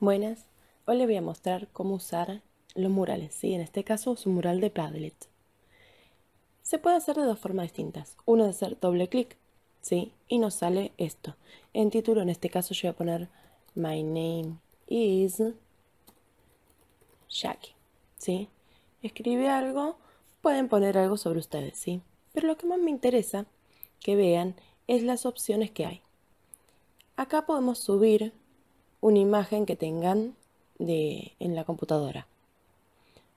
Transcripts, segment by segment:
Buenas, hoy les voy a mostrar cómo usar los murales, ¿sí? en este caso su un mural de Padlet. Se puede hacer de dos formas distintas. Uno es hacer doble clic ¿sí? y nos sale esto. En título, en este caso yo voy a poner My name is Jackie. ¿sí? Escribe algo, pueden poner algo sobre ustedes, ¿sí? pero lo que más me interesa que vean es las opciones que hay. Acá podemos subir una imagen que tengan de, en la computadora.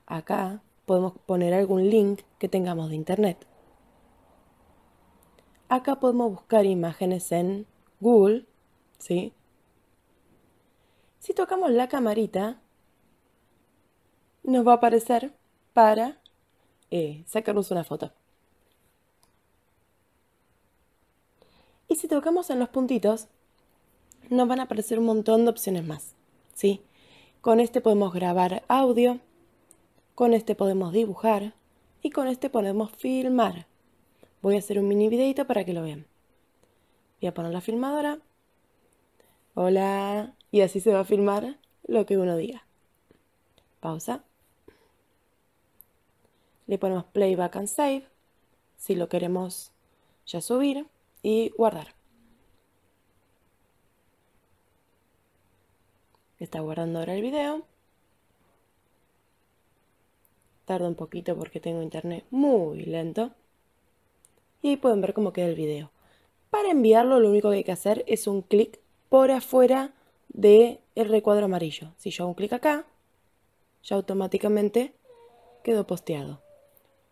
Acá podemos poner algún link que tengamos de internet. Acá podemos buscar imágenes en Google, ¿sí? Si tocamos la camarita, nos va a aparecer para eh, sacarnos una foto. Y si tocamos en los puntitos, nos van a aparecer un montón de opciones más. ¿sí? Con este podemos grabar audio, con este podemos dibujar y con este podemos filmar. Voy a hacer un mini videito para que lo vean. Voy a poner la filmadora. Hola. Y así se va a filmar lo que uno diga. Pausa. Le ponemos playback and save si lo queremos ya subir y guardar. Está guardando ahora el video. Tarda un poquito porque tengo internet muy lento. Y ahí pueden ver cómo queda el video. Para enviarlo lo único que hay que hacer es un clic por afuera del el recuadro amarillo. Si yo hago un clic acá, ya automáticamente quedó posteado.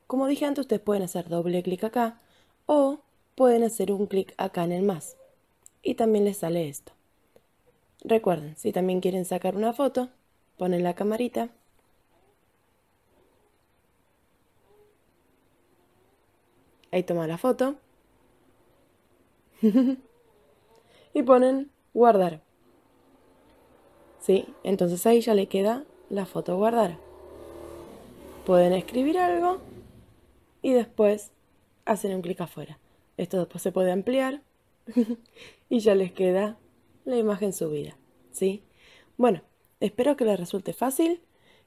Como dije antes, ustedes pueden hacer doble clic acá o pueden hacer un clic acá en el más. Y también les sale esto. Recuerden, si también quieren sacar una foto, ponen la camarita. Ahí toma la foto. y ponen guardar. ¿Sí? Entonces ahí ya le queda la foto guardar. Pueden escribir algo y después hacen un clic afuera. Esto después se puede ampliar y ya les queda la imagen subida, ¿sí? Bueno, espero que les resulte fácil,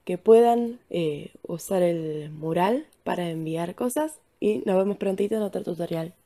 que puedan eh, usar el mural para enviar cosas y nos vemos prontito en otro tutorial.